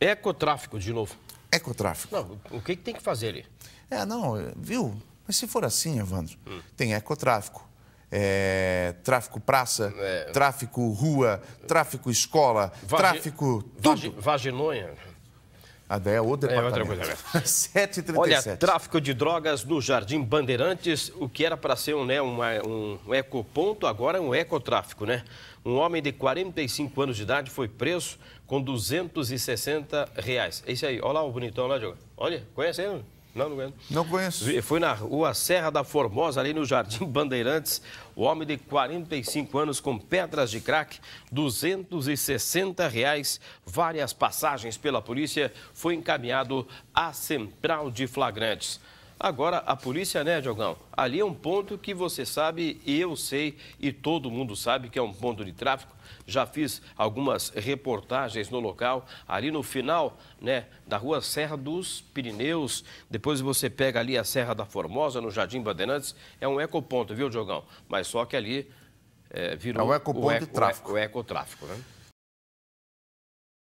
Ecotráfico, de novo. Ecotráfico. Não, o que, que tem que fazer ali? É, não, viu? Mas se for assim, Evandro, hum. tem ecotráfico, é, tráfico praça, é. tráfico rua, tráfico escola, Vagi... tráfico tudo. Vagi... Vaginonha. A daí é o departamento. É outra coisa. 7h37. É Olha, tráfico de drogas no Jardim Bandeirantes, o que era para ser um, né, ponto um, um ecoponto, agora é um ecotráfico, né? Um homem de 45 anos de idade foi preso com 260 reais. É isso aí. Olha lá o bonitão lá, Diogo. Olha, conhece ele? Não, não conheço. Não conheço. na rua Serra da Formosa, ali no Jardim Bandeirantes. O homem de 45 anos com pedras de crack, 260 reais, várias passagens pela polícia, foi encaminhado à central de flagrantes. Agora, a polícia, né, Diogão? Ali é um ponto que você sabe, eu sei e todo mundo sabe que é um ponto de tráfico. Já fiz algumas reportagens no local, ali no final, né, da rua Serra dos Pirineus. Depois você pega ali a Serra da Formosa, no Jardim Bandeirantes. É um ecoponto, viu, Diogão? Mas só que ali é, virou... É um ecoponto o eco, de tráfico. O, ecotráfico, né?